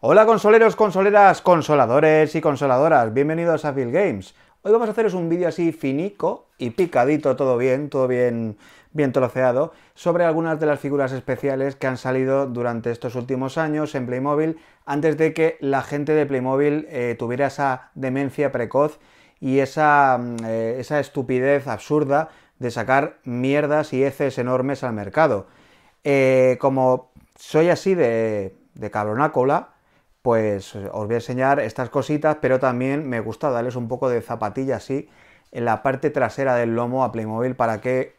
Hola consoleros, consoleras, consoladores y consoladoras, bienvenidos a Bill Games. Hoy vamos a haceros un vídeo así finico y picadito, todo bien, todo bien, bien troceado, sobre algunas de las figuras especiales que han salido durante estos últimos años en Playmobil, antes de que la gente de Playmobil eh, tuviera esa demencia precoz y esa, mm, eh, esa estupidez absurda de sacar mierdas y heces enormes al mercado. Eh, como soy así de, de cabronácola, pues eh, os voy a enseñar estas cositas, pero también me gusta darles un poco de zapatilla así en la parte trasera del lomo a Playmobil para que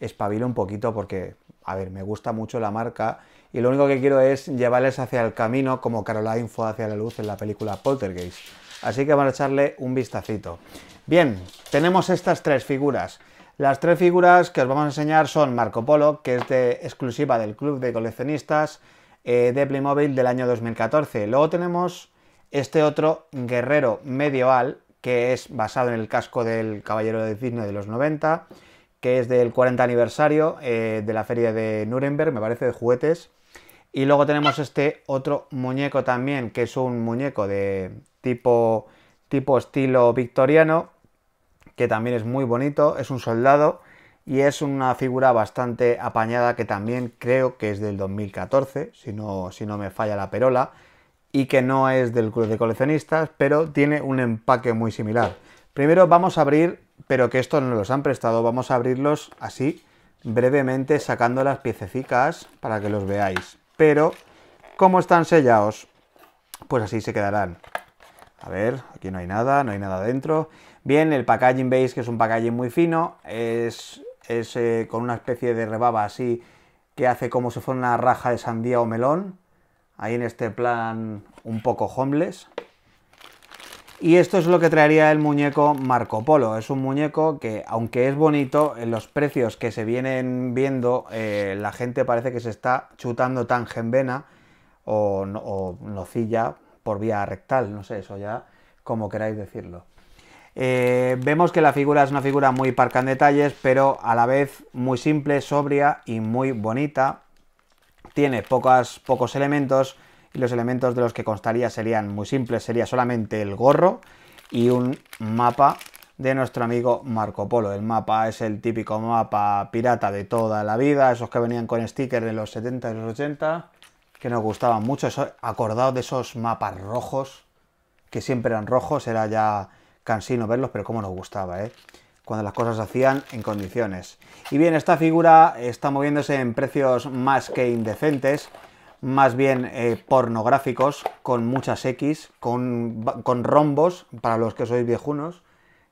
espabile un poquito porque, a ver, me gusta mucho la marca y lo único que quiero es llevarles hacia el camino como Caroline fue hacia la luz en la película Poltergeist. Así que vamos a echarle un vistacito. Bien, tenemos estas tres figuras. Las tres figuras que os vamos a enseñar son Marco Polo, que es de, exclusiva del Club de Coleccionistas, eh, de Playmobil del año 2014. Luego tenemos este otro guerrero medieval que es basado en el casco del Caballero de Cisne de los 90, que es del 40 aniversario eh, de la feria de Nuremberg, me parece, de juguetes. Y luego tenemos este otro muñeco también, que es un muñeco de tipo, tipo estilo victoriano, que también es muy bonito, es un soldado y es una figura bastante apañada que también creo que es del 2014, si no, si no me falla la perola, y que no es del club de coleccionistas, pero tiene un empaque muy similar. Primero vamos a abrir, pero que estos no los han prestado, vamos a abrirlos así, brevemente sacando las piececicas para que los veáis. Pero, ¿cómo están sellados? Pues así se quedarán. A ver, aquí no hay nada, no hay nada dentro. Bien, el packaging veis que es un packaging muy fino, es es con una especie de rebaba así que hace como si fuera una raja de sandía o melón, ahí en este plan un poco homeless. Y esto es lo que traería el muñeco Marco Polo. Es un muñeco que, aunque es bonito, en los precios que se vienen viendo, eh, la gente parece que se está chutando tan o, o nocilla por vía rectal. No sé, eso ya como queráis decirlo. Eh, vemos que la figura es una figura muy parca en detalles, pero a la vez muy simple, sobria y muy bonita. Tiene pocos elementos y los elementos de los que constaría serían muy simples, sería solamente el gorro y un mapa de nuestro amigo Marco Polo. El mapa es el típico mapa pirata de toda la vida, esos que venían con stickers de los 70 y los 80, que nos gustaban mucho. Eso, de esos mapas rojos, que siempre eran rojos, era ya cansino verlos, pero como nos gustaba, ¿eh? cuando las cosas se hacían en condiciones. Y bien, esta figura está moviéndose en precios más que indecentes, más bien eh, pornográficos, con muchas X, con, con rombos, para los que sois viejunos.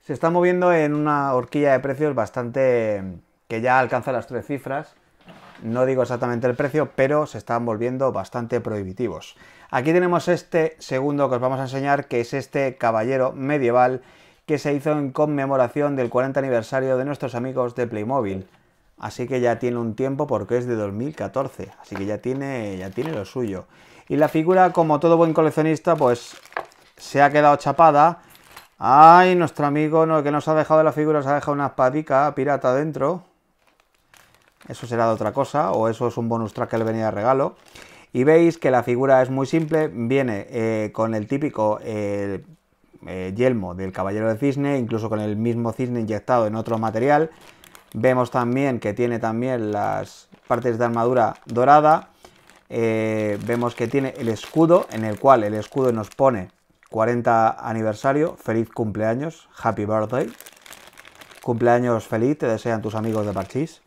Se está moviendo en una horquilla de precios bastante... que ya alcanza las tres cifras. No digo exactamente el precio, pero se están volviendo bastante prohibitivos. Aquí tenemos este segundo que os vamos a enseñar, que es este caballero medieval que se hizo en conmemoración del 40 aniversario de nuestros amigos de Playmobil. Así que ya tiene un tiempo porque es de 2014, así que ya tiene, ya tiene lo suyo. Y la figura, como todo buen coleccionista, pues se ha quedado chapada. Ay, nuestro amigo no, que nos ha dejado la figura, se ha dejado una espadica pirata dentro. Eso será de otra cosa, o eso es un bonus track que le venía de regalo y veis que la figura es muy simple, viene eh, con el típico eh, eh, yelmo del caballero de cisne, incluso con el mismo cisne inyectado en otro material. Vemos también que tiene también las partes de armadura dorada. vemos que tiene el escudo, en el cual el escudo nos pone 40 aniversario, feliz cumpleaños, happy birthday. Cumpleaños feliz, te desean tus amigos de Parchís.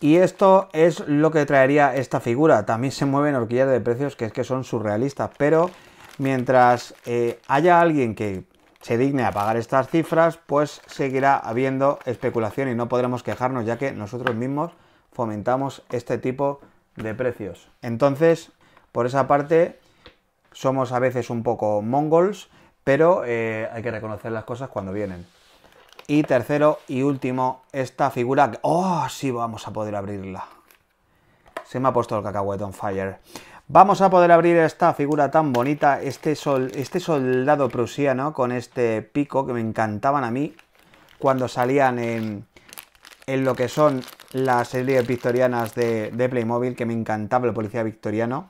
Y esto es lo que traería esta figura. También se mueven horquillas de precios que es que son surrealistas, pero mientras eh, haya alguien que se digne a pagar estas cifras, pues seguirá habiendo especulación y no podremos quejarnos ya que nosotros mismos fomentamos este tipo de precios. Entonces, por esa parte, somos a veces un poco mongols, pero eh, hay que reconocer las cosas cuando vienen. Y tercero y último, esta figura... ¡Oh, sí vamos a poder abrirla! Se me ha puesto el cacahuete on fire. Vamos a poder abrir esta figura tan bonita, este, sol, este soldado prusiano con este pico que me encantaban a mí cuando salían en, en lo que son las series victorianas de, de Playmobil, que me encantaba el policía victoriano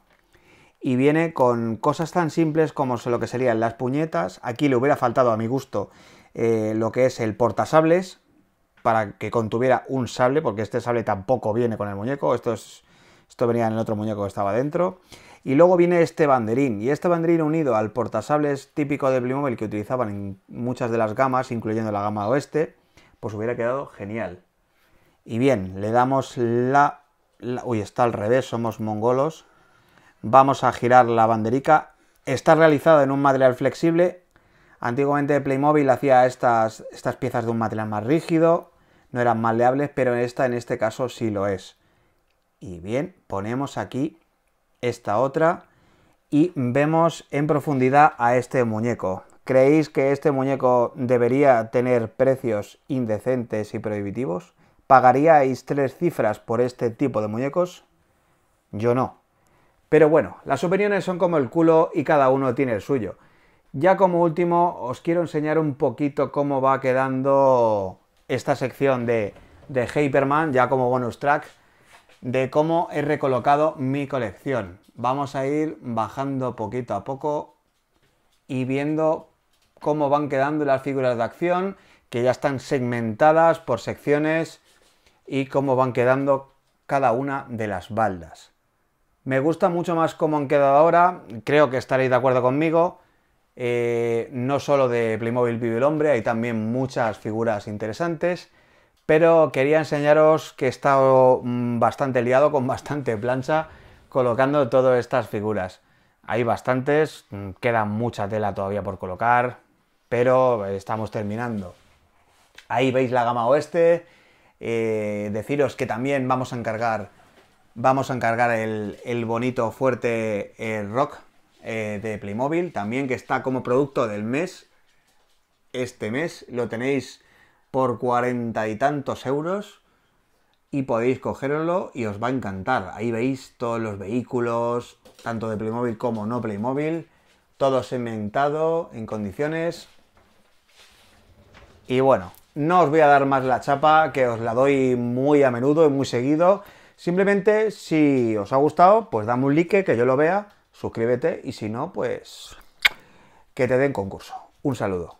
y viene con cosas tan simples como lo que serían las puñetas. Aquí le hubiera faltado a mi gusto eh, lo que es el portasables, para que contuviera un sable, porque este sable tampoco viene con el muñeco, esto, esto venía en el otro muñeco que estaba dentro. Y luego viene este banderín, y este banderín unido al portasables típico de Playmobil que utilizaban en muchas de las gamas, incluyendo la gama oeste, pues hubiera quedado genial. Y bien, le damos la... la uy, está al revés, somos mongolos. Vamos a girar la banderica. Está realizada en un material flexible Antiguamente Playmobil hacía estas, estas piezas de un material más rígido, no eran maleables, pero esta en este caso sí lo es. Y bien, ponemos aquí esta otra y vemos en profundidad a este muñeco. ¿Creéis que este muñeco debería tener precios indecentes y prohibitivos? ¿Pagaríais tres cifras por este tipo de muñecos? Yo no. Pero bueno, las opiniones son como el culo y cada uno tiene el suyo. Ya como último, os quiero enseñar un poquito cómo va quedando esta sección de, de Hyperman, ya como bonus track, de cómo he recolocado mi colección. Vamos a ir bajando poquito a poco y viendo cómo van quedando las figuras de acción, que ya están segmentadas por secciones y cómo van quedando cada una de las baldas. Me gusta mucho más cómo han quedado ahora, creo que estaréis de acuerdo conmigo, eh, no solo de Playmobil vive el hombre, hay también muchas figuras interesantes, pero quería enseñaros que he estado mm, bastante liado con bastante plancha colocando todas estas figuras. Hay bastantes, mm, queda mucha tela todavía por colocar, pero estamos terminando. Ahí veis la gama oeste, eh, deciros que también vamos a encargar, vamos a encargar el, bonito fuerte eh, rock eh, de Playmobil, también que está como producto del mes. Este mes lo tenéis por cuarenta y tantos euros y podéis cogerlo y os va a encantar. Ahí veis todos los vehículos, tanto de Playmobil como no Playmobil, todo segmentado en condiciones. Y bueno, no os voy a dar más la chapa, que os la doy muy a menudo y muy seguido. Simplemente, si os ha gustado, pues dame un like, que yo lo vea suscríbete y si no, pues que te den concurso. Un saludo.